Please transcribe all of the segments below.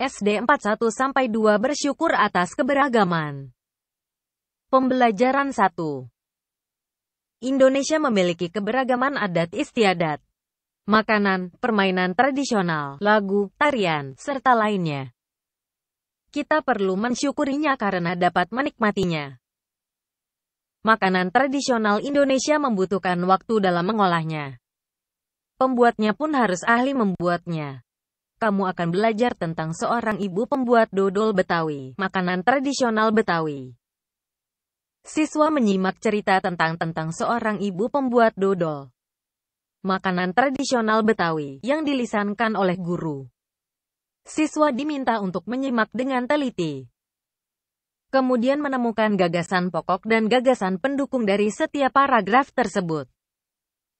SD 41-2 bersyukur atas keberagaman. Pembelajaran 1 Indonesia memiliki keberagaman adat istiadat, makanan, permainan tradisional, lagu, tarian, serta lainnya. Kita perlu mensyukurinya karena dapat menikmatinya. Makanan tradisional Indonesia membutuhkan waktu dalam mengolahnya. Pembuatnya pun harus ahli membuatnya kamu akan belajar tentang seorang ibu pembuat dodol Betawi, makanan tradisional Betawi. Siswa menyimak cerita tentang tentang seorang ibu pembuat dodol, makanan tradisional Betawi, yang dilisankan oleh guru. Siswa diminta untuk menyimak dengan teliti. Kemudian menemukan gagasan pokok dan gagasan pendukung dari setiap paragraf tersebut.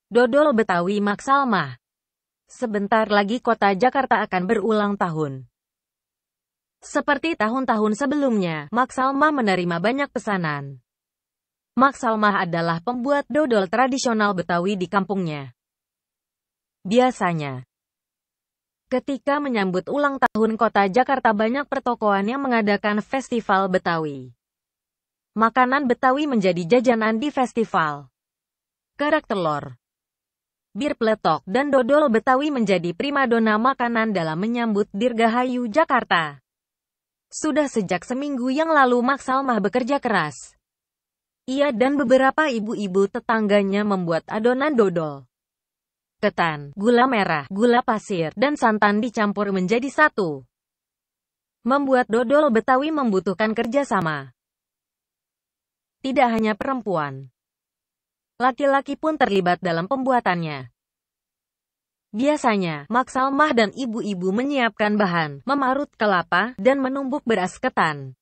Dodol Betawi Maksalmah Sebentar lagi kota Jakarta akan berulang tahun. Seperti tahun-tahun sebelumnya, Mak Salma menerima banyak pesanan. Mak Salma adalah pembuat dodol tradisional Betawi di kampungnya. Biasanya, ketika menyambut ulang tahun kota Jakarta banyak pertokoan yang mengadakan festival Betawi. Makanan Betawi menjadi jajanan di festival. Kerak telur bir peletok dan dodol Betawi menjadi primadona makanan dalam menyambut Dirgahayu Jakarta. Sudah sejak seminggu yang lalu Mak Salmah bekerja keras. Ia dan beberapa ibu-ibu tetangganya membuat adonan dodol. Ketan, gula merah, gula pasir, dan santan dicampur menjadi satu. Membuat dodol Betawi membutuhkan kerjasama. Tidak hanya perempuan, laki-laki pun terlibat dalam pembuatannya. Biasanya, Mak Salmah dan ibu-ibu menyiapkan bahan, memarut kelapa, dan menumbuk beras ketan.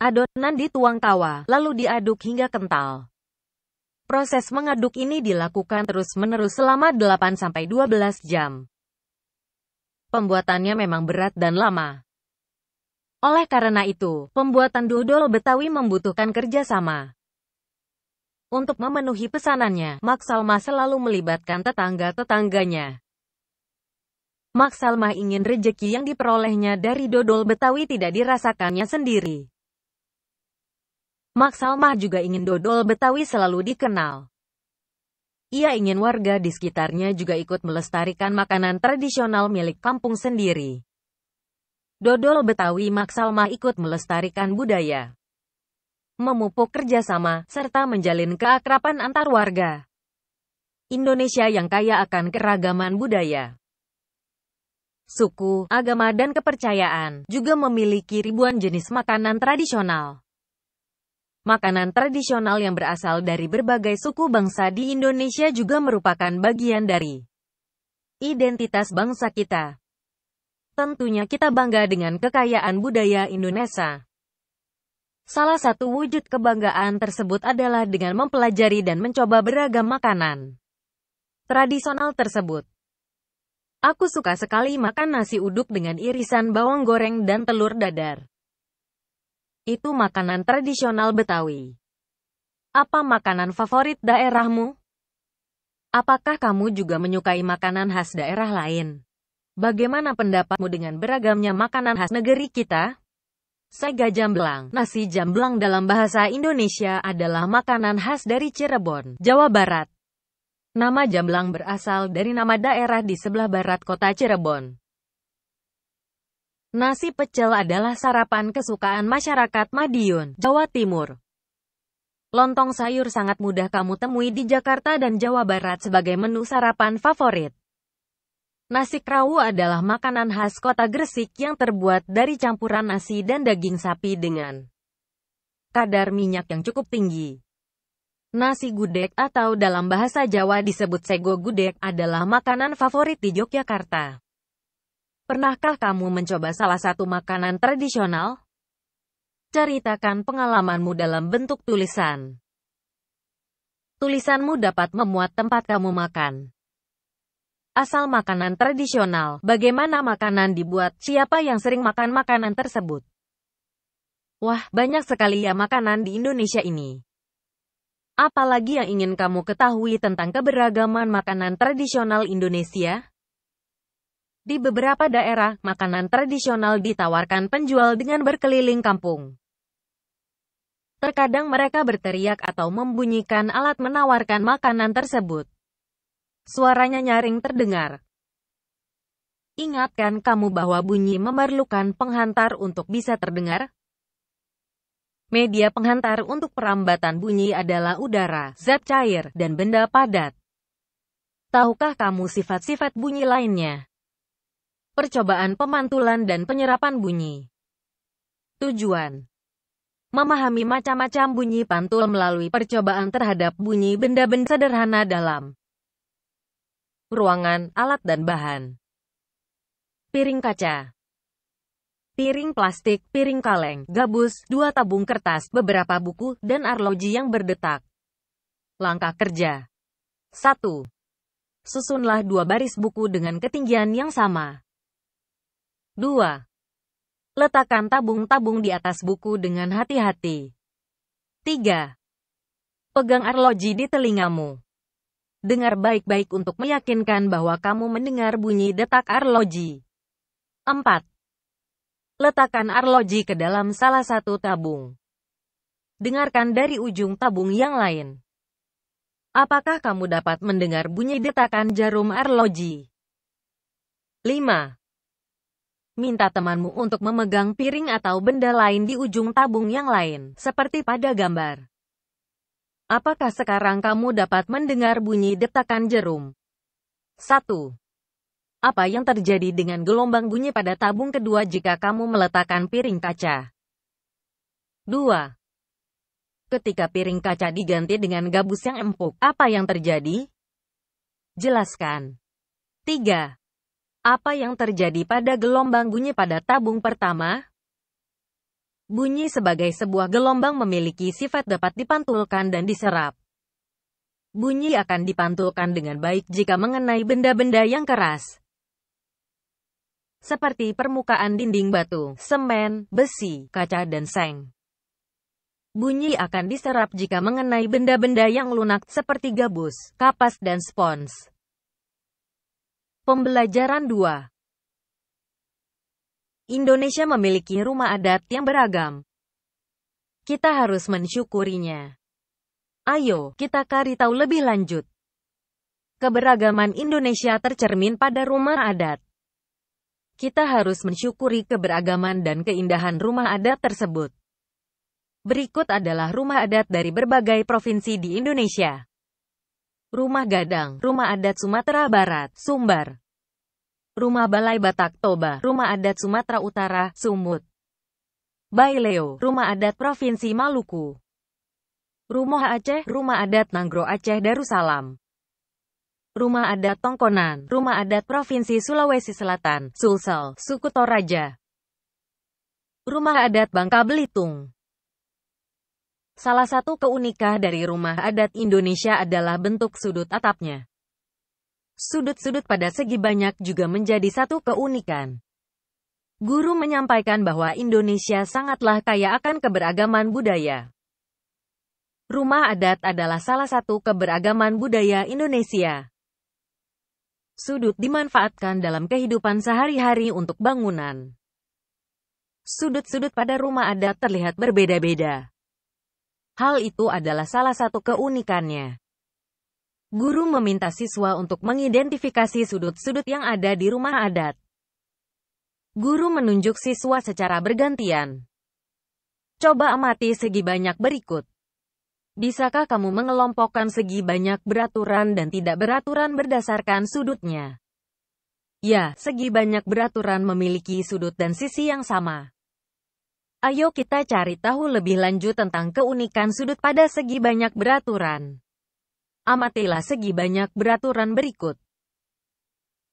Adonan dituang tawa, lalu diaduk hingga kental. Proses mengaduk ini dilakukan terus-menerus selama 8-12 jam. Pembuatannya memang berat dan lama. Oleh karena itu, pembuatan dodol Betawi membutuhkan kerjasama. Untuk memenuhi pesanannya, Mak Salma selalu melibatkan tetangga-tetangganya. Mak Salma ingin rejeki yang diperolehnya dari dodol Betawi tidak dirasakannya sendiri. Mak Salma juga ingin dodol Betawi selalu dikenal. Ia ingin warga di sekitarnya juga ikut melestarikan makanan tradisional milik kampung sendiri. Dodol Betawi Mak Salma ikut melestarikan budaya memupuk kerjasama, serta menjalin keakrapan antar warga. Indonesia yang kaya akan keragaman budaya, suku, agama dan kepercayaan, juga memiliki ribuan jenis makanan tradisional. Makanan tradisional yang berasal dari berbagai suku bangsa di Indonesia juga merupakan bagian dari identitas bangsa kita. Tentunya kita bangga dengan kekayaan budaya Indonesia. Salah satu wujud kebanggaan tersebut adalah dengan mempelajari dan mencoba beragam makanan tradisional tersebut. Aku suka sekali makan nasi uduk dengan irisan bawang goreng dan telur dadar. Itu makanan tradisional Betawi. Apa makanan favorit daerahmu? Apakah kamu juga menyukai makanan khas daerah lain? Bagaimana pendapatmu dengan beragamnya makanan khas negeri kita? Sega jamblang. Nasi jamblang dalam bahasa Indonesia adalah makanan khas dari Cirebon, Jawa Barat. Nama jamblang berasal dari nama daerah di sebelah barat kota Cirebon. Nasi pecel adalah sarapan kesukaan masyarakat Madiun, Jawa Timur. Lontong sayur sangat mudah kamu temui di Jakarta dan Jawa Barat sebagai menu sarapan favorit. Nasi krawu adalah makanan khas kota Gresik yang terbuat dari campuran nasi dan daging sapi dengan kadar minyak yang cukup tinggi. Nasi gudeg atau dalam bahasa Jawa disebut sego gudeg adalah makanan favorit di Yogyakarta. Pernahkah kamu mencoba salah satu makanan tradisional? Ceritakan pengalamanmu dalam bentuk tulisan. Tulisanmu dapat memuat tempat kamu makan asal makanan tradisional, bagaimana makanan dibuat, siapa yang sering makan makanan tersebut. Wah, banyak sekali ya makanan di Indonesia ini. Apalagi yang ingin kamu ketahui tentang keberagaman makanan tradisional Indonesia? Di beberapa daerah, makanan tradisional ditawarkan penjual dengan berkeliling kampung. Terkadang mereka berteriak atau membunyikan alat menawarkan makanan tersebut. Suaranya nyaring terdengar. Ingatkan kamu bahwa bunyi memerlukan penghantar untuk bisa terdengar. Media penghantar untuk perambatan bunyi adalah udara, zat cair, dan benda padat. Tahukah kamu sifat-sifat bunyi lainnya? Percobaan pemantulan dan penyerapan bunyi. Tujuan Memahami macam-macam bunyi pantul melalui percobaan terhadap bunyi benda-benda sederhana dalam ruangan, alat dan bahan. Piring kaca piring plastik, piring kaleng, gabus, dua tabung kertas, beberapa buku, dan arloji yang berdetak. Langkah kerja 1. Susunlah dua baris buku dengan ketinggian yang sama. 2. Letakkan tabung-tabung di atas buku dengan hati-hati. 3. Pegang arloji di telingamu. Dengar baik-baik untuk meyakinkan bahwa kamu mendengar bunyi detak arloji. 4. Letakkan arloji ke dalam salah satu tabung. Dengarkan dari ujung tabung yang lain. Apakah kamu dapat mendengar bunyi detakan jarum arloji? 5. Minta temanmu untuk memegang piring atau benda lain di ujung tabung yang lain, seperti pada gambar. Apakah sekarang kamu dapat mendengar bunyi detakan jerum? 1. Apa yang terjadi dengan gelombang bunyi pada tabung kedua jika kamu meletakkan piring kaca? 2. Ketika piring kaca diganti dengan gabus yang empuk, apa yang terjadi? Jelaskan. 3. Apa yang terjadi pada gelombang bunyi pada tabung pertama? Bunyi sebagai sebuah gelombang memiliki sifat dapat dipantulkan dan diserap. Bunyi akan dipantulkan dengan baik jika mengenai benda-benda yang keras. Seperti permukaan dinding batu, semen, besi, kaca dan seng. Bunyi akan diserap jika mengenai benda-benda yang lunak seperti gabus, kapas dan spons. Pembelajaran 2 Indonesia memiliki rumah adat yang beragam. Kita harus mensyukurinya. Ayo, kita cari tahu lebih lanjut. Keberagaman Indonesia tercermin pada rumah adat. Kita harus mensyukuri keberagaman dan keindahan rumah adat tersebut. Berikut adalah rumah adat dari berbagai provinsi di Indonesia. Rumah Gadang, Rumah Adat Sumatera Barat, Sumbar. Rumah Balai Batak Toba, Rumah Adat Sumatera Utara, Sumut. Baileo, Rumah Adat Provinsi Maluku. Rumah Aceh, Rumah Adat Nanggro Aceh Darussalam. Rumah Adat Tongkonan, Rumah Adat Provinsi Sulawesi Selatan, Sulsel, Suku Toraja. Rumah Adat Bangka Belitung. Salah satu keunikan dari rumah adat Indonesia adalah bentuk sudut atapnya. Sudut-sudut pada segi banyak juga menjadi satu keunikan. Guru menyampaikan bahwa Indonesia sangatlah kaya akan keberagaman budaya. Rumah adat adalah salah satu keberagaman budaya Indonesia. Sudut dimanfaatkan dalam kehidupan sehari-hari untuk bangunan. Sudut-sudut pada rumah adat terlihat berbeda-beda. Hal itu adalah salah satu keunikannya. Guru meminta siswa untuk mengidentifikasi sudut-sudut yang ada di rumah adat. Guru menunjuk siswa secara bergantian. Coba amati segi banyak berikut. Bisakah kamu mengelompokkan segi banyak beraturan dan tidak beraturan berdasarkan sudutnya? Ya, segi banyak beraturan memiliki sudut dan sisi yang sama. Ayo kita cari tahu lebih lanjut tentang keunikan sudut pada segi banyak beraturan. Amatilah segi banyak beraturan berikut.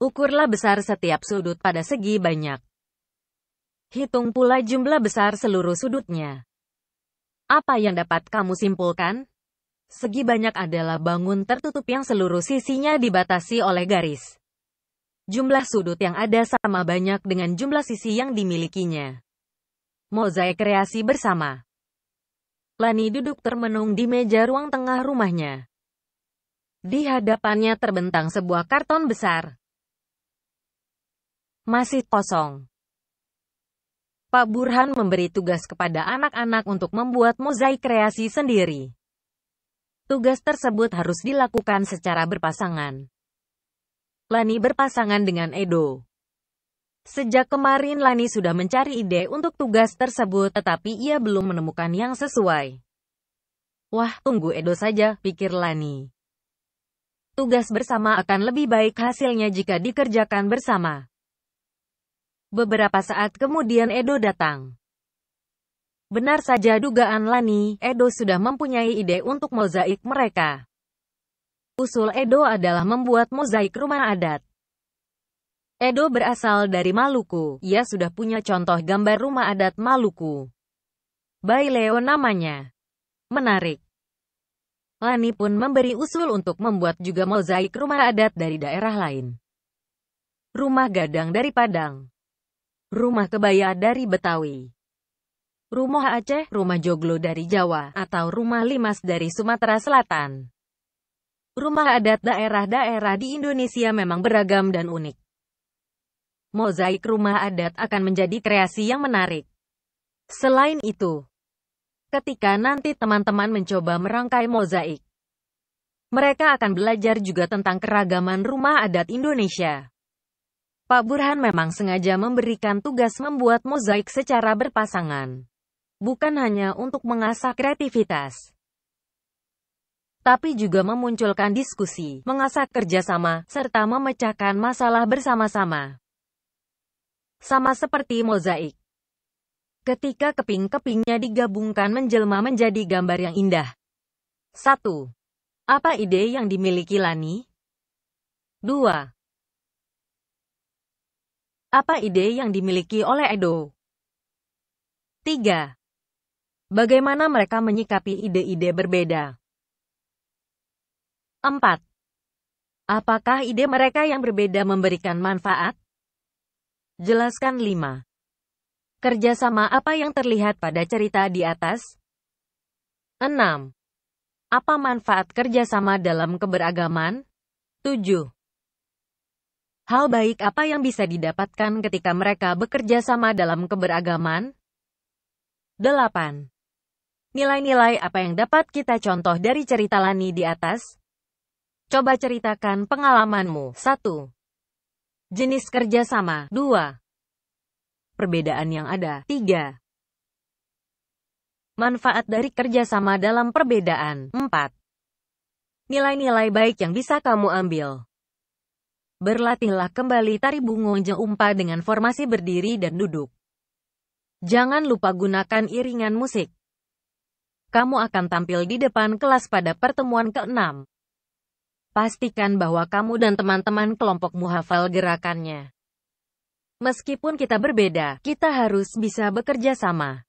Ukurlah besar setiap sudut pada segi banyak. Hitung pula jumlah besar seluruh sudutnya. Apa yang dapat kamu simpulkan? Segi banyak adalah bangun tertutup yang seluruh sisinya dibatasi oleh garis. Jumlah sudut yang ada sama banyak dengan jumlah sisi yang dimilikinya. Mozaik kreasi bersama. Lani duduk termenung di meja ruang tengah rumahnya. Di hadapannya terbentang sebuah karton besar. Masih kosong. Pak Burhan memberi tugas kepada anak-anak untuk membuat mozaik kreasi sendiri. Tugas tersebut harus dilakukan secara berpasangan. Lani berpasangan dengan Edo. Sejak kemarin Lani sudah mencari ide untuk tugas tersebut tetapi ia belum menemukan yang sesuai. Wah, tunggu Edo saja, pikir Lani. Tugas bersama akan lebih baik hasilnya jika dikerjakan bersama. Beberapa saat kemudian Edo datang. Benar saja dugaan Lani, Edo sudah mempunyai ide untuk mozaik mereka. Usul Edo adalah membuat mozaik rumah adat. Edo berasal dari Maluku, ia sudah punya contoh gambar rumah adat Maluku. Baileo namanya. Menarik. Lani pun memberi usul untuk membuat juga mozaik rumah adat dari daerah lain. Rumah gadang dari Padang. Rumah kebaya dari Betawi. Rumah Aceh, rumah joglo dari Jawa, atau rumah limas dari Sumatera Selatan. Rumah adat daerah-daerah di Indonesia memang beragam dan unik. Mozaik rumah adat akan menjadi kreasi yang menarik. Selain itu, Ketika nanti teman-teman mencoba merangkai mozaik, mereka akan belajar juga tentang keragaman rumah adat Indonesia. Pak Burhan memang sengaja memberikan tugas membuat mozaik secara berpasangan. Bukan hanya untuk mengasah kreativitas, tapi juga memunculkan diskusi, mengasah kerjasama, serta memecahkan masalah bersama-sama. Sama seperti mozaik. Ketika keping-kepingnya digabungkan menjelma menjadi gambar yang indah. 1. Apa ide yang dimiliki Lani? 2. Apa ide yang dimiliki oleh Edo? 3. Bagaimana mereka menyikapi ide-ide berbeda? 4. Apakah ide mereka yang berbeda memberikan manfaat? Jelaskan 5. Kerjasama apa yang terlihat pada cerita di atas? 6. Apa manfaat kerjasama dalam keberagaman? 7. Hal baik apa yang bisa didapatkan ketika mereka bekerja sama dalam keberagaman? 8. Nilai-nilai apa yang dapat kita contoh dari cerita Lani di atas? Coba ceritakan pengalamanmu. 1. Jenis kerjasama. 2 perbedaan yang ada. 3. Manfaat dari kerjasama dalam perbedaan. 4. Nilai-nilai baik yang bisa kamu ambil. Berlatihlah kembali tari bungonjeng umpa dengan formasi berdiri dan duduk. Jangan lupa gunakan iringan musik. Kamu akan tampil di depan kelas pada pertemuan ke-6. Pastikan bahwa kamu dan teman-teman kelompokmu hafal gerakannya. Meskipun kita berbeda, kita harus bisa bekerja sama.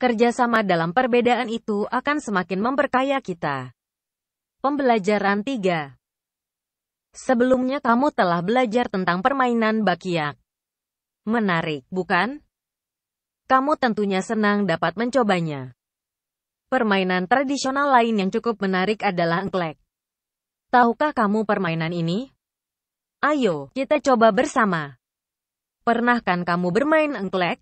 Kerjasama dalam perbedaan itu akan semakin memperkaya kita. Pembelajaran 3 Sebelumnya kamu telah belajar tentang permainan bakiak. Menarik, bukan? Kamu tentunya senang dapat mencobanya. Permainan tradisional lain yang cukup menarik adalah engklek. Tahukah kamu permainan ini? Ayo, kita coba bersama. Pernahkan kamu bermain engklek?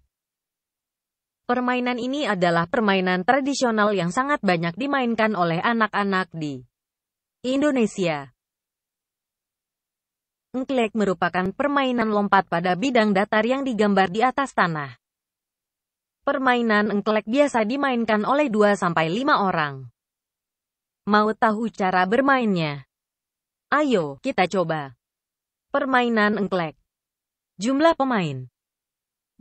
Permainan ini adalah permainan tradisional yang sangat banyak dimainkan oleh anak-anak di Indonesia. Engklek merupakan permainan lompat pada bidang datar yang digambar di atas tanah. Permainan engklek biasa dimainkan oleh 2-5 orang. Mau tahu cara bermainnya? Ayo, kita coba. Permainan engklek Jumlah pemain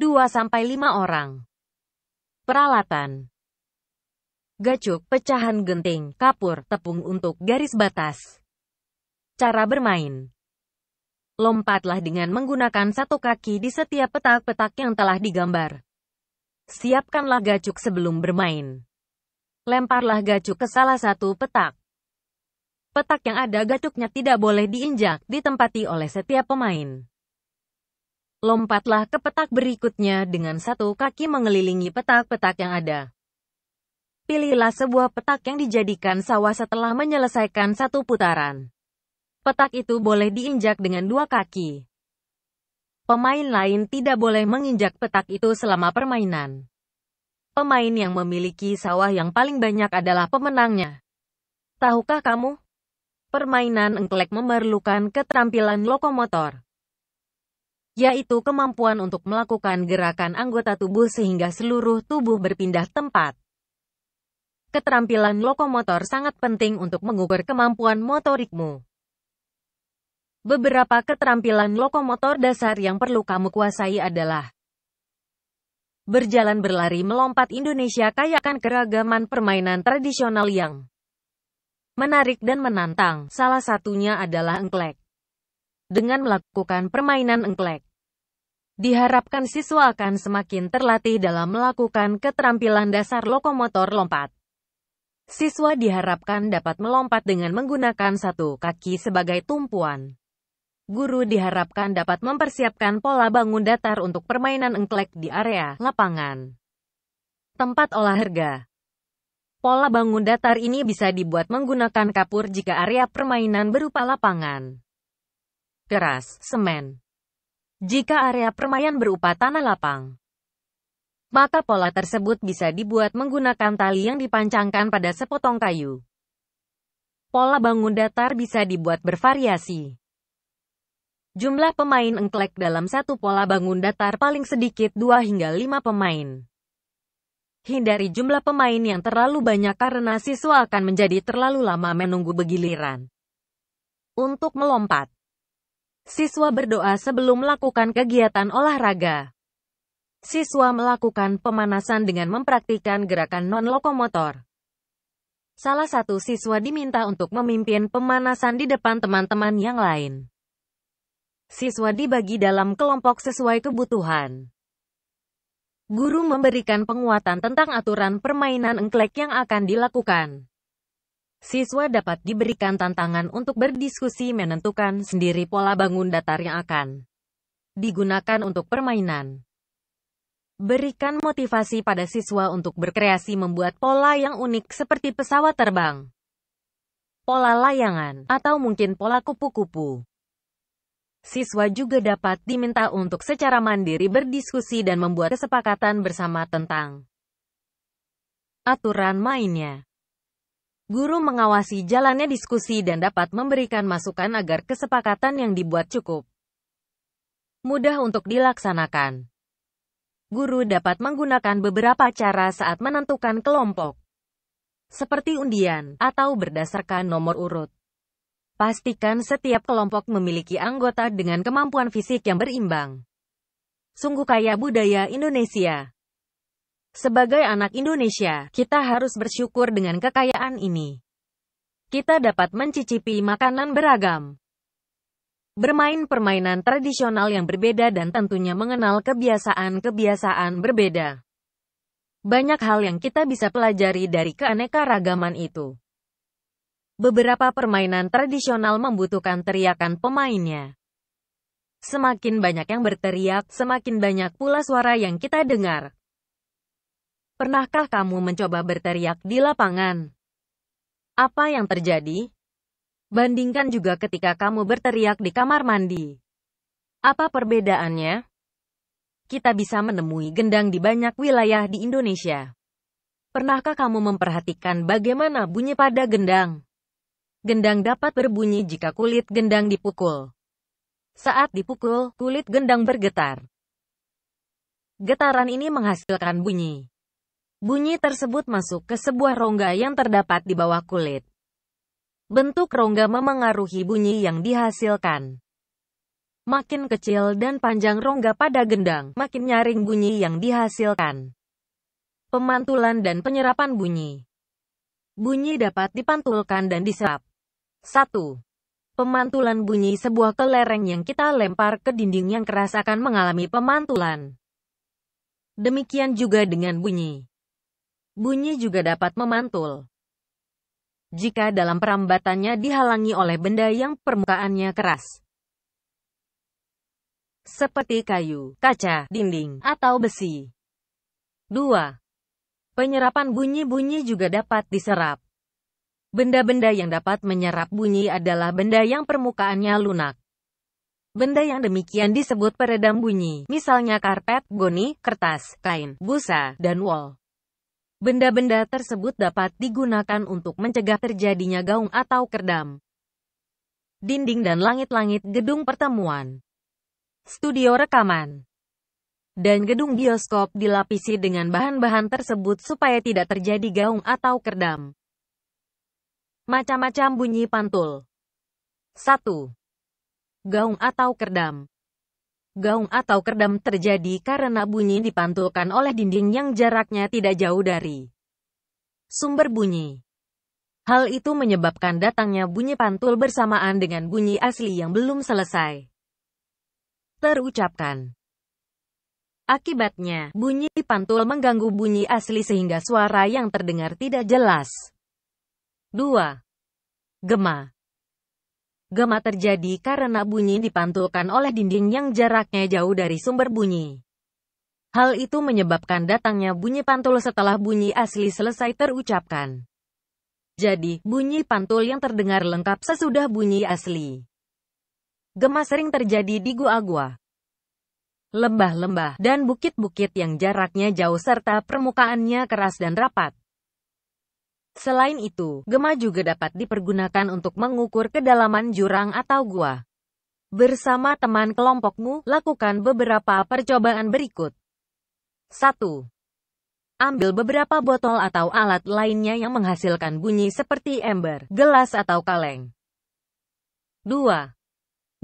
2-5 orang Peralatan Gacuk, pecahan genting, kapur, tepung untuk garis batas Cara bermain Lompatlah dengan menggunakan satu kaki di setiap petak-petak yang telah digambar. Siapkanlah gacuk sebelum bermain. Lemparlah gacuk ke salah satu petak. Petak yang ada gacuknya tidak boleh diinjak, ditempati oleh setiap pemain. Lompatlah ke petak berikutnya dengan satu kaki mengelilingi petak-petak yang ada. Pilihlah sebuah petak yang dijadikan sawah setelah menyelesaikan satu putaran. Petak itu boleh diinjak dengan dua kaki. Pemain lain tidak boleh menginjak petak itu selama permainan. Pemain yang memiliki sawah yang paling banyak adalah pemenangnya. Tahukah kamu? Permainan engklek memerlukan keterampilan lokomotor yaitu kemampuan untuk melakukan gerakan anggota tubuh sehingga seluruh tubuh berpindah tempat. Keterampilan lokomotor sangat penting untuk mengukur kemampuan motorikmu. Beberapa keterampilan lokomotor dasar yang perlu kamu kuasai adalah Berjalan berlari melompat Indonesia kayakan keragaman permainan tradisional yang menarik dan menantang, salah satunya adalah engklek dengan melakukan permainan engklek. Diharapkan siswa akan semakin terlatih dalam melakukan keterampilan dasar lokomotor lompat. Siswa diharapkan dapat melompat dengan menggunakan satu kaki sebagai tumpuan. Guru diharapkan dapat mempersiapkan pola bangun datar untuk permainan engklek di area lapangan. Tempat olahraga Pola bangun datar ini bisa dibuat menggunakan kapur jika area permainan berupa lapangan. Keras, semen, jika area permainan berupa tanah lapang, maka pola tersebut bisa dibuat menggunakan tali yang dipancangkan pada sepotong kayu. Pola bangun datar bisa dibuat bervariasi. Jumlah pemain engklek dalam satu pola bangun datar paling sedikit 2 hingga 5 pemain. Hindari jumlah pemain yang terlalu banyak karena siswa akan menjadi terlalu lama menunggu begiliran. Untuk melompat, Siswa berdoa sebelum melakukan kegiatan olahraga. Siswa melakukan pemanasan dengan mempraktikkan gerakan non-lokomotor. Salah satu siswa diminta untuk memimpin pemanasan di depan teman-teman yang lain. Siswa dibagi dalam kelompok sesuai kebutuhan. Guru memberikan penguatan tentang aturan permainan engklek yang akan dilakukan. Siswa dapat diberikan tantangan untuk berdiskusi menentukan sendiri pola bangun datar yang akan digunakan untuk permainan. Berikan motivasi pada siswa untuk berkreasi membuat pola yang unik seperti pesawat terbang, pola layangan, atau mungkin pola kupu-kupu. Siswa juga dapat diminta untuk secara mandiri berdiskusi dan membuat kesepakatan bersama tentang aturan mainnya. Guru mengawasi jalannya diskusi dan dapat memberikan masukan agar kesepakatan yang dibuat cukup mudah untuk dilaksanakan. Guru dapat menggunakan beberapa cara saat menentukan kelompok, seperti undian atau berdasarkan nomor urut. Pastikan setiap kelompok memiliki anggota dengan kemampuan fisik yang berimbang. Sungguh kaya budaya Indonesia. Sebagai anak Indonesia, kita harus bersyukur dengan kekayaan ini. Kita dapat mencicipi makanan beragam, bermain permainan tradisional yang berbeda dan tentunya mengenal kebiasaan-kebiasaan berbeda. Banyak hal yang kita bisa pelajari dari keanekaragaman itu. Beberapa permainan tradisional membutuhkan teriakan pemainnya. Semakin banyak yang berteriak, semakin banyak pula suara yang kita dengar. Pernahkah kamu mencoba berteriak di lapangan? Apa yang terjadi? Bandingkan juga ketika kamu berteriak di kamar mandi. Apa perbedaannya? Kita bisa menemui gendang di banyak wilayah di Indonesia. Pernahkah kamu memperhatikan bagaimana bunyi pada gendang? Gendang dapat berbunyi jika kulit gendang dipukul. Saat dipukul, kulit gendang bergetar. Getaran ini menghasilkan bunyi. Bunyi tersebut masuk ke sebuah rongga yang terdapat di bawah kulit. Bentuk rongga memengaruhi bunyi yang dihasilkan. Makin kecil dan panjang rongga pada gendang, makin nyaring bunyi yang dihasilkan. Pemantulan dan penyerapan bunyi. Bunyi dapat dipantulkan dan diserap. 1. Pemantulan bunyi sebuah kelereng yang kita lempar ke dinding yang keras akan mengalami pemantulan. Demikian juga dengan bunyi bunyi juga dapat memantul. Jika dalam perambatannya dihalangi oleh benda yang permukaannya keras, seperti kayu, kaca, dinding, atau besi. 2. Penyerapan bunyi-bunyi juga dapat diserap. Benda-benda yang dapat menyerap bunyi adalah benda yang permukaannya lunak. Benda yang demikian disebut peredam bunyi, misalnya karpet, goni, kertas, kain, busa, dan wol. Benda-benda tersebut dapat digunakan untuk mencegah terjadinya gaung atau kerdam. Dinding dan langit-langit gedung pertemuan. Studio rekaman. Dan gedung bioskop dilapisi dengan bahan-bahan tersebut supaya tidak terjadi gaung atau kerdam. Macam-macam bunyi pantul. 1. Gaung atau kerdam gaung atau kerdam terjadi karena bunyi dipantulkan oleh dinding yang jaraknya tidak jauh dari sumber bunyi. Hal itu menyebabkan datangnya bunyi pantul bersamaan dengan bunyi asli yang belum selesai terucapkan. Akibatnya, bunyi pantul mengganggu bunyi asli sehingga suara yang terdengar tidak jelas. 2. Gema Gema terjadi karena bunyi dipantulkan oleh dinding yang jaraknya jauh dari sumber bunyi. Hal itu menyebabkan datangnya bunyi pantul setelah bunyi asli selesai terucapkan. Jadi, bunyi pantul yang terdengar lengkap sesudah bunyi asli. Gema sering terjadi di gua-gua, lembah-lembah, dan bukit-bukit yang jaraknya jauh serta permukaannya keras dan rapat. Selain itu, gema juga dapat dipergunakan untuk mengukur kedalaman jurang atau gua. Bersama teman kelompokmu, lakukan beberapa percobaan berikut. 1. Ambil beberapa botol atau alat lainnya yang menghasilkan bunyi seperti ember, gelas atau kaleng. 2.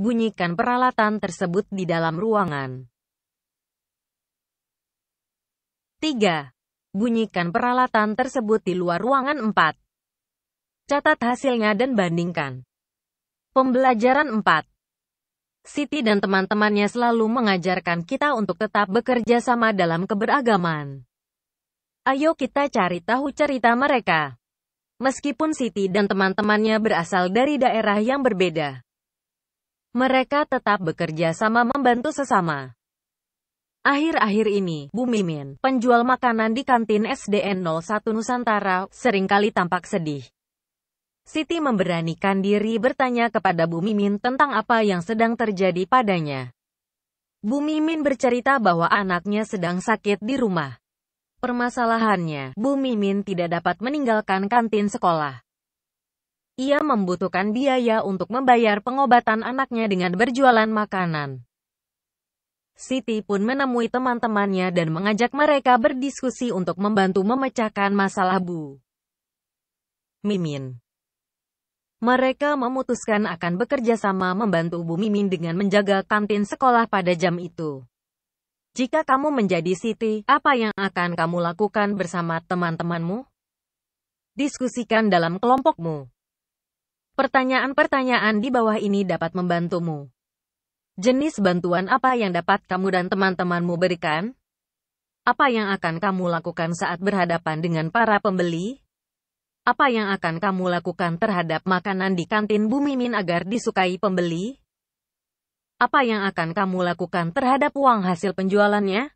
Bunyikan peralatan tersebut di dalam ruangan. 3. Bunyikan peralatan tersebut di luar ruangan 4. Catat hasilnya dan bandingkan. Pembelajaran 4. Siti dan teman-temannya selalu mengajarkan kita untuk tetap bekerja sama dalam keberagaman. Ayo kita cari tahu cerita mereka. Meskipun Siti dan teman-temannya berasal dari daerah yang berbeda, mereka tetap bekerja sama membantu sesama. Akhir-akhir ini, Bu Mimin, penjual makanan di kantin SDN 01 Nusantara, seringkali tampak sedih. Siti memberanikan diri bertanya kepada Bu Mimin tentang apa yang sedang terjadi padanya. Bu Mimin bercerita bahwa anaknya sedang sakit di rumah. Permasalahannya, Bu Mimin tidak dapat meninggalkan kantin sekolah. Ia membutuhkan biaya untuk membayar pengobatan anaknya dengan berjualan makanan. Siti pun menemui teman-temannya dan mengajak mereka berdiskusi untuk membantu memecahkan masalah Bu Mimin. Mereka memutuskan akan bekerja sama membantu Bu Mimin dengan menjaga kantin sekolah pada jam itu. Jika kamu menjadi Siti, apa yang akan kamu lakukan bersama teman-temanmu? Diskusikan dalam kelompokmu. Pertanyaan-pertanyaan di bawah ini dapat membantumu. Jenis bantuan apa yang dapat kamu dan teman-temanmu berikan? Apa yang akan kamu lakukan saat berhadapan dengan para pembeli? Apa yang akan kamu lakukan terhadap makanan di kantin Bumi Min agar disukai pembeli? Apa yang akan kamu lakukan terhadap uang hasil penjualannya?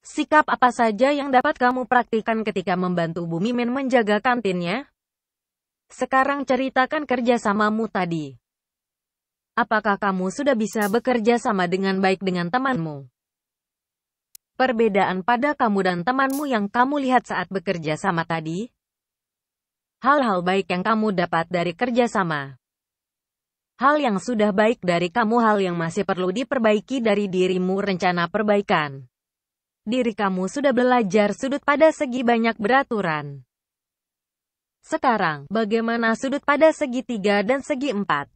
Sikap apa saja yang dapat kamu praktikkan ketika membantu Bumi Min menjaga kantinnya? Sekarang ceritakan kerjasamamu tadi. Apakah kamu sudah bisa bekerja sama dengan baik dengan temanmu? Perbedaan pada kamu dan temanmu yang kamu lihat saat bekerja sama tadi? Hal-hal baik yang kamu dapat dari kerjasama. Hal yang sudah baik dari kamu hal yang masih perlu diperbaiki dari dirimu rencana perbaikan. Diri kamu sudah belajar sudut pada segi banyak beraturan. Sekarang, bagaimana sudut pada segi tiga dan segi empat?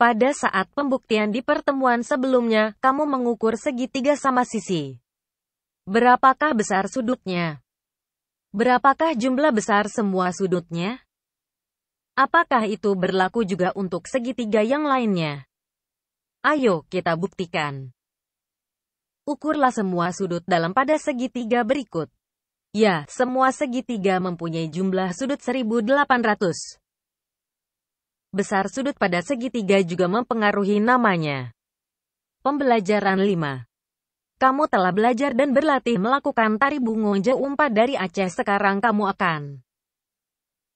Pada saat pembuktian di pertemuan sebelumnya, kamu mengukur segitiga sama sisi. Berapakah besar sudutnya? Berapakah jumlah besar semua sudutnya? Apakah itu berlaku juga untuk segitiga yang lainnya? Ayo kita buktikan. Ukurlah semua sudut dalam pada segitiga berikut. Ya, semua segitiga mempunyai jumlah sudut 1800. Besar sudut pada segitiga juga mempengaruhi namanya. Pembelajaran 5 Kamu telah belajar dan berlatih melakukan tari bungoja umpat dari Aceh sekarang kamu akan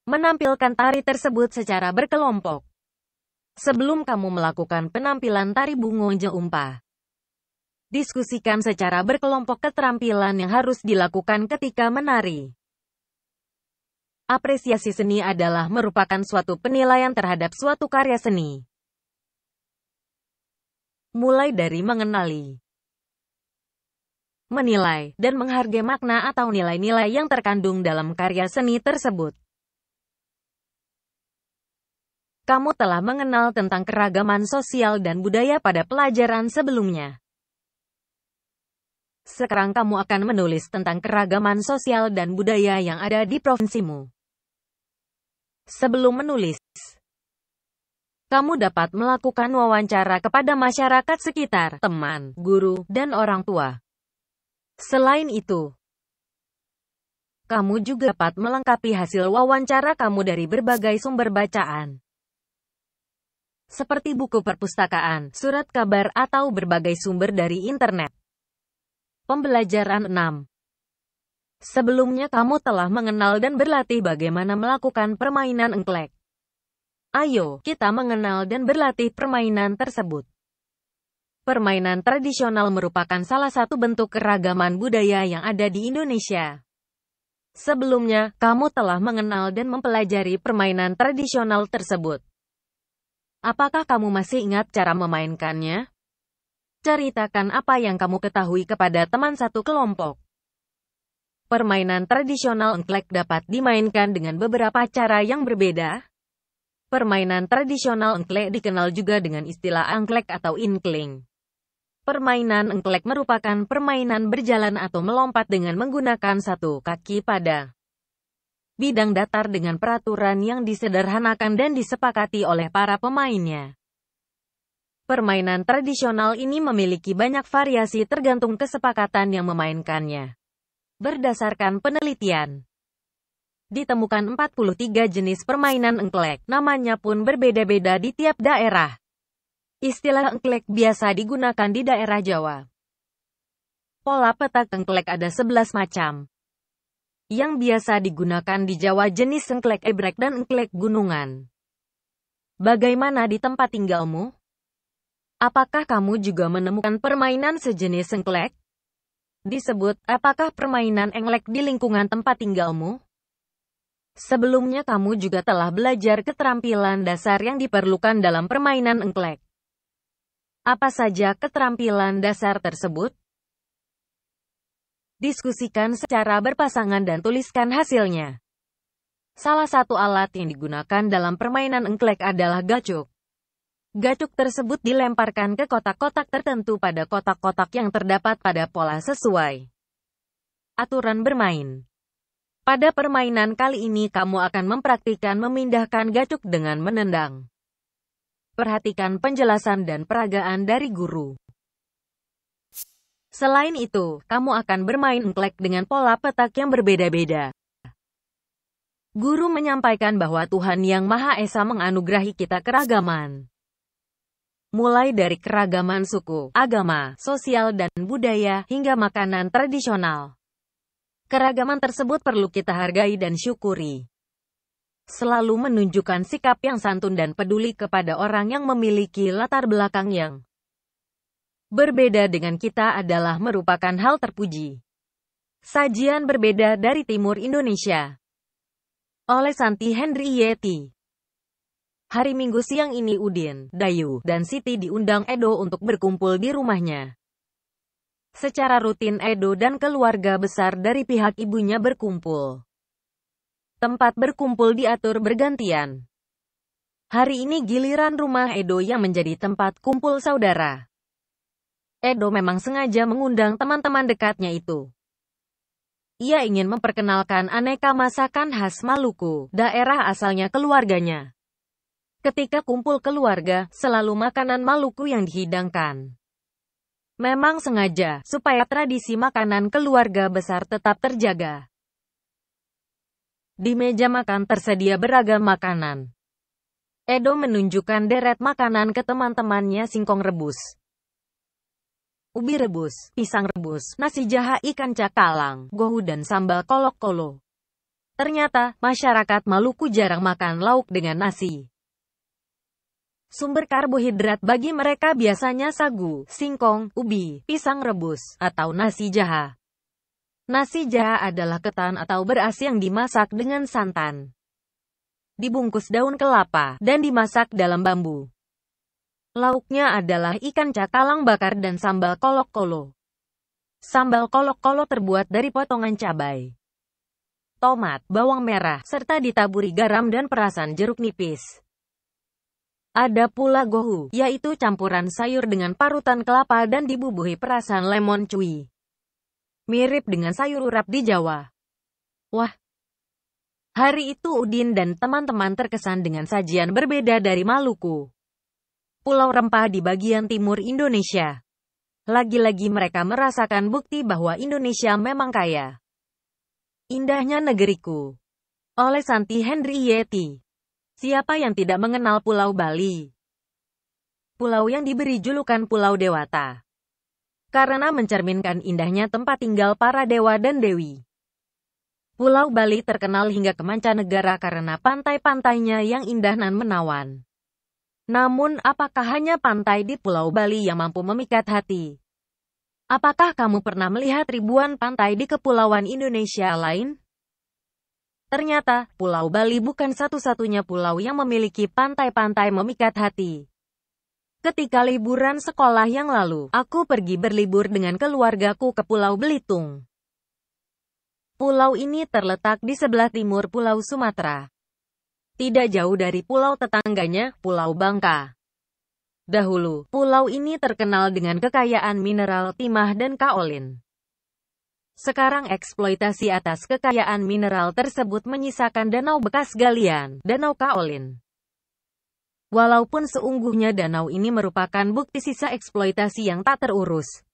menampilkan tari tersebut secara berkelompok. Sebelum kamu melakukan penampilan tari bungoja umpa, diskusikan secara berkelompok keterampilan yang harus dilakukan ketika menari. Apresiasi seni adalah merupakan suatu penilaian terhadap suatu karya seni. Mulai dari mengenali, menilai, dan menghargai makna atau nilai-nilai yang terkandung dalam karya seni tersebut. Kamu telah mengenal tentang keragaman sosial dan budaya pada pelajaran sebelumnya. Sekarang kamu akan menulis tentang keragaman sosial dan budaya yang ada di provinsimu. Sebelum menulis, kamu dapat melakukan wawancara kepada masyarakat sekitar, teman, guru, dan orang tua. Selain itu, kamu juga dapat melengkapi hasil wawancara kamu dari berbagai sumber bacaan. Seperti buku perpustakaan, surat kabar atau berbagai sumber dari internet. Pembelajaran 6. Sebelumnya kamu telah mengenal dan berlatih bagaimana melakukan permainan engklek. Ayo, kita mengenal dan berlatih permainan tersebut. Permainan tradisional merupakan salah satu bentuk keragaman budaya yang ada di Indonesia. Sebelumnya, kamu telah mengenal dan mempelajari permainan tradisional tersebut. Apakah kamu masih ingat cara memainkannya? Ceritakan apa yang kamu ketahui kepada teman satu kelompok. Permainan tradisional engklek dapat dimainkan dengan beberapa cara yang berbeda. Permainan tradisional engklek dikenal juga dengan istilah engklek atau inkling. Permainan engklek merupakan permainan berjalan atau melompat dengan menggunakan satu kaki pada bidang datar dengan peraturan yang disederhanakan dan disepakati oleh para pemainnya. Permainan tradisional ini memiliki banyak variasi tergantung kesepakatan yang memainkannya. Berdasarkan penelitian, ditemukan 43 jenis permainan engklek, namanya pun berbeda-beda di tiap daerah. Istilah engklek biasa digunakan di daerah Jawa. Pola petak engklek ada 11 macam. Yang biasa digunakan di Jawa jenis engklek ebrek dan engklek gunungan. Bagaimana di tempat tinggalmu? Apakah kamu juga menemukan permainan sejenis engklek? disebut, apakah permainan englek di lingkungan tempat tinggalmu? Sebelumnya kamu juga telah belajar keterampilan dasar yang diperlukan dalam permainan engklek. Apa saja keterampilan dasar tersebut? Diskusikan secara berpasangan dan tuliskan hasilnya. Salah satu alat yang digunakan dalam permainan engklek adalah gacuk. Gacuk tersebut dilemparkan ke kotak-kotak tertentu pada kotak-kotak yang terdapat pada pola sesuai aturan bermain. Pada permainan kali ini kamu akan mempraktikkan memindahkan gacuk dengan menendang. Perhatikan penjelasan dan peragaan dari guru. Selain itu, kamu akan bermain engklek dengan pola petak yang berbeda-beda. Guru menyampaikan bahwa Tuhan Yang Maha Esa menganugerahi kita keragaman mulai dari keragaman suku, agama, sosial dan budaya, hingga makanan tradisional. Keragaman tersebut perlu kita hargai dan syukuri. Selalu menunjukkan sikap yang santun dan peduli kepada orang yang memiliki latar belakang yang berbeda dengan kita adalah merupakan hal terpuji. Sajian berbeda dari Timur Indonesia. Oleh Santi Henry Yeti Hari Minggu siang ini Udin, Dayu, dan Siti diundang Edo untuk berkumpul di rumahnya. Secara rutin Edo dan keluarga besar dari pihak ibunya berkumpul. Tempat berkumpul diatur bergantian. Hari ini giliran rumah Edo yang menjadi tempat kumpul saudara. Edo memang sengaja mengundang teman-teman dekatnya itu. Ia ingin memperkenalkan aneka masakan khas Maluku, daerah asalnya keluarganya. Ketika kumpul keluarga, selalu makanan Maluku yang dihidangkan. Memang sengaja, supaya tradisi makanan keluarga besar tetap terjaga. Di meja makan tersedia beragam makanan. Edo menunjukkan deret makanan ke teman-temannya singkong rebus, ubi rebus, pisang rebus, nasi jaha ikan cakalang, gohu dan sambal kolok-kolo. Ternyata, masyarakat Maluku jarang makan lauk dengan nasi. Sumber karbohidrat bagi mereka biasanya sagu, singkong, ubi, pisang rebus, atau nasi jaha. Nasi jaha adalah ketan atau beras yang dimasak dengan santan. Dibungkus daun kelapa, dan dimasak dalam bambu. Lauknya adalah ikan cakalang bakar dan sambal kolok-kolo. Sambal kolok-kolo terbuat dari potongan cabai, tomat, bawang merah, serta ditaburi garam dan perasan jeruk nipis. Ada pula gohu, yaitu campuran sayur dengan parutan kelapa dan dibubuhi perasan lemon cui. Mirip dengan sayur urap di Jawa. Wah, hari itu Udin dan teman-teman terkesan dengan sajian berbeda dari Maluku. Pulau rempah di bagian timur Indonesia. Lagi-lagi mereka merasakan bukti bahwa Indonesia memang kaya. Indahnya negeriku. Oleh Santi Henry Yeti Siapa yang tidak mengenal Pulau Bali? Pulau yang diberi julukan Pulau Dewata. Karena mencerminkan indahnya tempat tinggal para dewa dan dewi. Pulau Bali terkenal hingga ke mancanegara karena pantai-pantainya yang indah dan menawan. Namun, apakah hanya pantai di Pulau Bali yang mampu memikat hati? Apakah kamu pernah melihat ribuan pantai di kepulauan Indonesia lain? Ternyata, Pulau Bali bukan satu-satunya pulau yang memiliki pantai-pantai memikat hati. Ketika liburan sekolah yang lalu, aku pergi berlibur dengan keluargaku ke Pulau Belitung. Pulau ini terletak di sebelah timur Pulau Sumatera. Tidak jauh dari pulau tetangganya, Pulau Bangka. Dahulu, pulau ini terkenal dengan kekayaan mineral timah dan kaolin. Sekarang eksploitasi atas kekayaan mineral tersebut menyisakan danau bekas galian, Danau Kaolin. Walaupun seungguhnya danau ini merupakan bukti sisa eksploitasi yang tak terurus.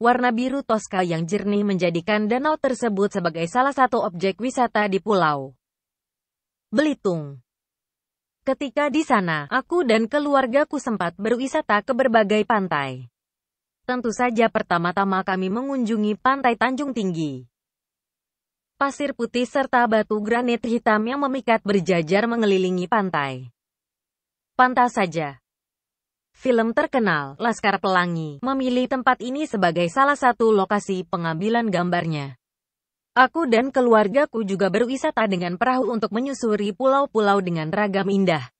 Warna biru toska yang jernih menjadikan danau tersebut sebagai salah satu objek wisata di pulau. Belitung Ketika di sana, aku dan keluargaku sempat berwisata ke berbagai pantai. Tentu saja pertama-tama kami mengunjungi pantai Tanjung Tinggi. Pasir putih serta batu granit hitam yang memikat berjajar mengelilingi pantai. Pantas saja. Film terkenal, Laskar Pelangi, memilih tempat ini sebagai salah satu lokasi pengambilan gambarnya. Aku dan keluargaku juga berwisata dengan perahu untuk menyusuri pulau-pulau dengan ragam indah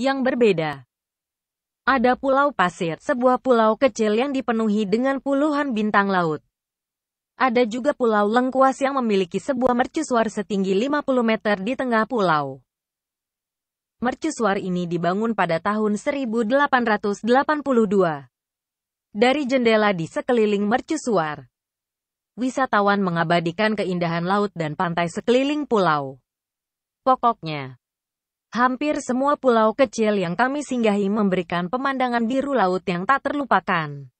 yang berbeda. Ada Pulau Pasir, sebuah pulau kecil yang dipenuhi dengan puluhan bintang laut. Ada juga Pulau Lengkuas yang memiliki sebuah mercusuar setinggi 50 meter di tengah pulau. Mercusuar ini dibangun pada tahun 1882. Dari jendela di sekeliling mercusuar, wisatawan mengabadikan keindahan laut dan pantai sekeliling pulau. Pokoknya, Hampir semua pulau kecil yang kami singgahi memberikan pemandangan biru laut yang tak terlupakan.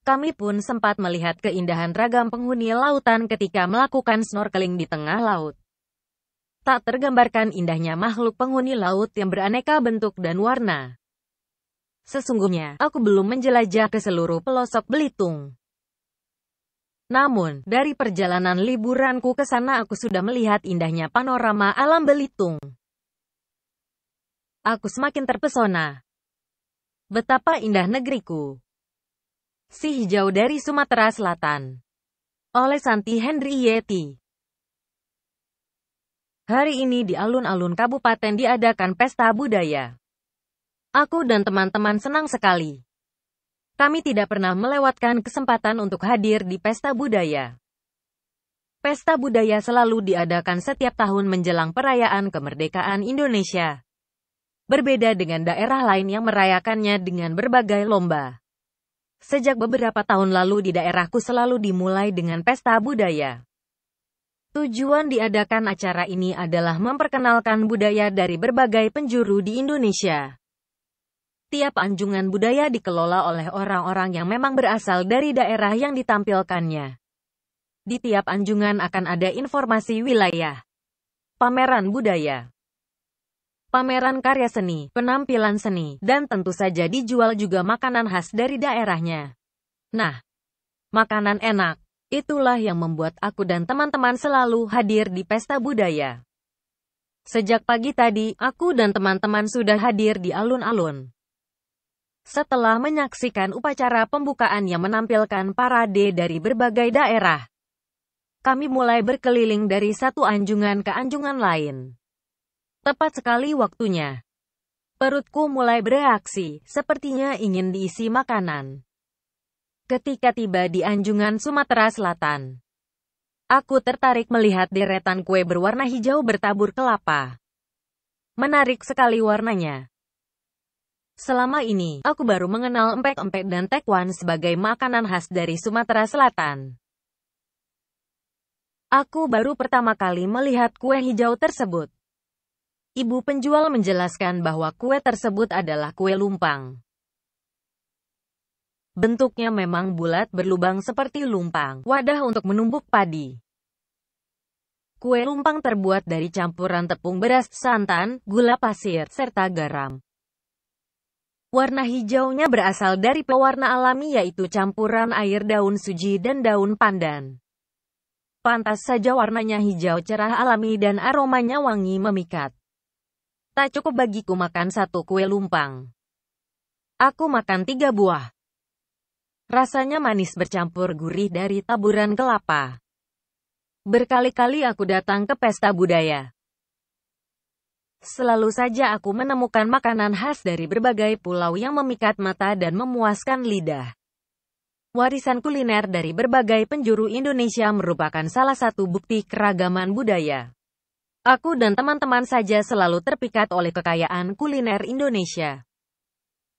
Kami pun sempat melihat keindahan ragam penghuni lautan ketika melakukan snorkeling di tengah laut. Tak tergambarkan indahnya makhluk penghuni laut yang beraneka bentuk dan warna. Sesungguhnya, aku belum menjelajah ke seluruh pelosok Belitung. Namun, dari perjalanan liburanku ke sana aku sudah melihat indahnya panorama alam Belitung. Aku semakin terpesona. Betapa indah negeriku. Si hijau dari Sumatera Selatan. Oleh Santi Henry Yeti. Hari ini di alun-alun kabupaten diadakan pesta budaya. Aku dan teman-teman senang sekali. Kami tidak pernah melewatkan kesempatan untuk hadir di pesta budaya. Pesta budaya selalu diadakan setiap tahun menjelang perayaan kemerdekaan Indonesia berbeda dengan daerah lain yang merayakannya dengan berbagai lomba. Sejak beberapa tahun lalu di daerahku selalu dimulai dengan pesta budaya. Tujuan diadakan acara ini adalah memperkenalkan budaya dari berbagai penjuru di Indonesia. Tiap anjungan budaya dikelola oleh orang-orang yang memang berasal dari daerah yang ditampilkannya. Di tiap anjungan akan ada informasi wilayah, pameran budaya, pameran karya seni, penampilan seni, dan tentu saja dijual juga makanan khas dari daerahnya. Nah, makanan enak, itulah yang membuat aku dan teman-teman selalu hadir di pesta budaya. Sejak pagi tadi, aku dan teman-teman sudah hadir di alun-alun. Setelah menyaksikan upacara pembukaan yang menampilkan parade dari berbagai daerah, kami mulai berkeliling dari satu anjungan ke anjungan lain. Tepat sekali waktunya. Perutku mulai bereaksi, sepertinya ingin diisi makanan. Ketika tiba di Anjungan Sumatera Selatan, aku tertarik melihat deretan kue berwarna hijau bertabur kelapa. Menarik sekali warnanya. Selama ini, aku baru mengenal empek-empek dan tekwan sebagai makanan khas dari Sumatera Selatan. Aku baru pertama kali melihat kue hijau tersebut. Ibu penjual menjelaskan bahwa kue tersebut adalah kue lumpang. Bentuknya memang bulat berlubang seperti lumpang, wadah untuk menumbuk padi. Kue lumpang terbuat dari campuran tepung beras, santan, gula pasir, serta garam. Warna hijaunya berasal dari pewarna alami yaitu campuran air daun suji dan daun pandan. Pantas saja warnanya hijau cerah alami dan aromanya wangi memikat. Tak cukup bagiku makan satu kue lumpang. Aku makan tiga buah. Rasanya manis bercampur gurih dari taburan kelapa. Berkali-kali aku datang ke pesta budaya. Selalu saja aku menemukan makanan khas dari berbagai pulau yang memikat mata dan memuaskan lidah. Warisan kuliner dari berbagai penjuru Indonesia merupakan salah satu bukti keragaman budaya. Aku dan teman-teman saja selalu terpikat oleh kekayaan kuliner Indonesia.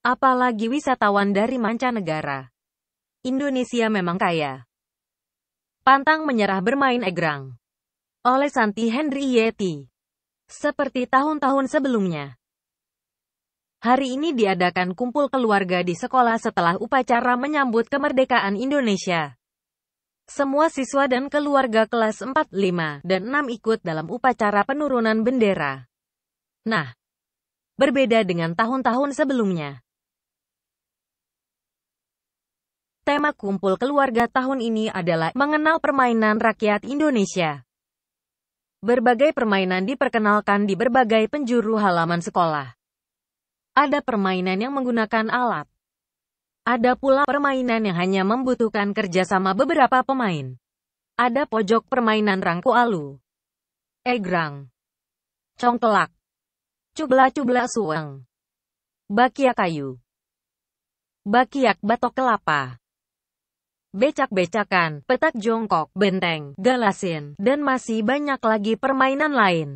Apalagi wisatawan dari mancanegara. Indonesia memang kaya. Pantang menyerah bermain egrang. Oleh Santi Henry Yeti. Seperti tahun-tahun sebelumnya. Hari ini diadakan kumpul keluarga di sekolah setelah upacara menyambut kemerdekaan Indonesia. Semua siswa dan keluarga kelas 4, 5, dan 6 ikut dalam upacara penurunan bendera. Nah, berbeda dengan tahun-tahun sebelumnya. Tema kumpul keluarga tahun ini adalah mengenal permainan rakyat Indonesia. Berbagai permainan diperkenalkan di berbagai penjuru halaman sekolah. Ada permainan yang menggunakan alat, ada pula permainan yang hanya membutuhkan kerjasama beberapa pemain. Ada pojok permainan rangku alu, egrang, congkelak, cubla-cubla suang, bakia kayu, bakiak batok kelapa, becak-becakan, petak jongkok, benteng, galasin, dan masih banyak lagi permainan lain.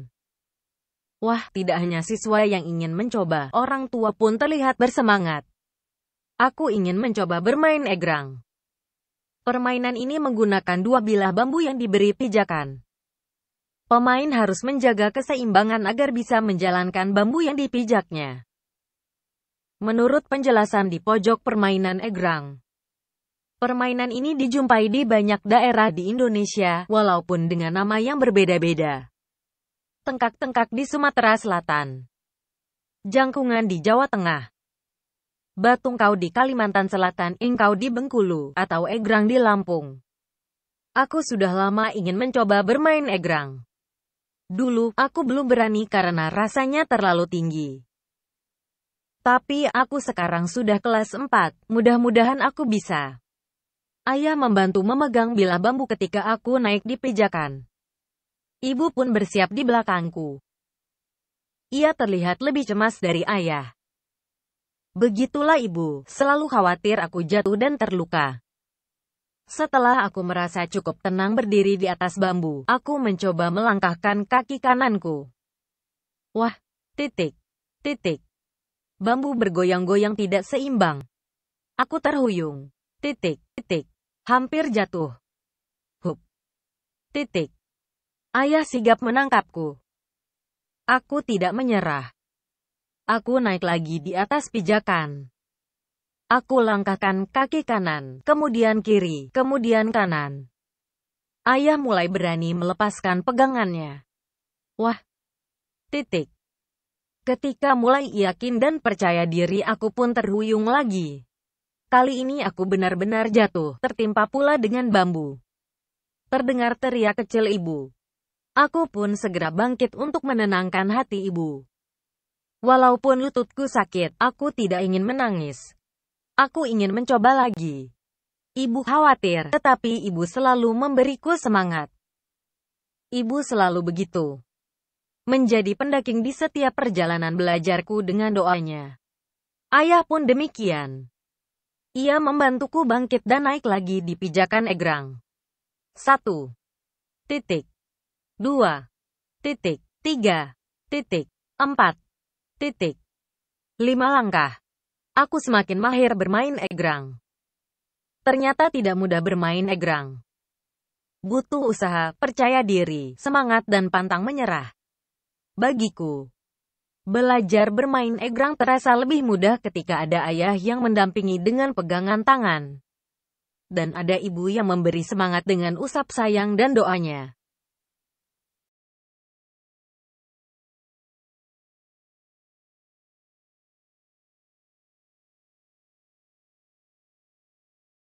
Wah, tidak hanya siswa yang ingin mencoba, orang tua pun terlihat bersemangat. Aku ingin mencoba bermain egrang. Permainan ini menggunakan dua bilah bambu yang diberi pijakan. Pemain harus menjaga keseimbangan agar bisa menjalankan bambu yang dipijaknya. Menurut penjelasan di pojok permainan egrang, permainan ini dijumpai di banyak daerah di Indonesia, walaupun dengan nama yang berbeda-beda. Tengkak-tengkak di Sumatera Selatan, jangkungan di Jawa Tengah, Batungkau di Kalimantan Selatan, engkau di Bengkulu, atau Egrang di Lampung. Aku sudah lama ingin mencoba bermain Egrang. Dulu, aku belum berani karena rasanya terlalu tinggi. Tapi aku sekarang sudah kelas 4, mudah-mudahan aku bisa. Ayah membantu memegang bilah bambu ketika aku naik di pijakan. Ibu pun bersiap di belakangku. Ia terlihat lebih cemas dari ayah. Begitulah ibu, selalu khawatir aku jatuh dan terluka. Setelah aku merasa cukup tenang berdiri di atas bambu, aku mencoba melangkahkan kaki kananku. Wah, titik, titik. Bambu bergoyang-goyang tidak seimbang. Aku terhuyung, titik, titik. Hampir jatuh. Hup, titik. Ayah sigap menangkapku. Aku tidak menyerah. Aku naik lagi di atas pijakan. Aku langkahkan kaki kanan, kemudian kiri, kemudian kanan. Ayah mulai berani melepaskan pegangannya. Wah, titik. Ketika mulai yakin dan percaya diri aku pun terhuyung lagi. Kali ini aku benar-benar jatuh, tertimpa pula dengan bambu. Terdengar teriak kecil ibu. Aku pun segera bangkit untuk menenangkan hati ibu. Walaupun lututku sakit, aku tidak ingin menangis. Aku ingin mencoba lagi. Ibu khawatir, tetapi ibu selalu memberiku semangat. Ibu selalu begitu. Menjadi pendaking di setiap perjalanan belajarku dengan doanya. Ayah pun demikian. Ia membantuku bangkit dan naik lagi di pijakan egrang. 1. Titik. 2. Titik. 3. Titik. 4. Titik. Lima langkah. Aku semakin mahir bermain egrang. Ternyata tidak mudah bermain egrang. Butuh usaha, percaya diri, semangat dan pantang menyerah. Bagiku, Belajar bermain egrang terasa lebih mudah ketika ada ayah yang mendampingi dengan pegangan tangan. Dan ada ibu yang memberi semangat dengan usap sayang dan doanya.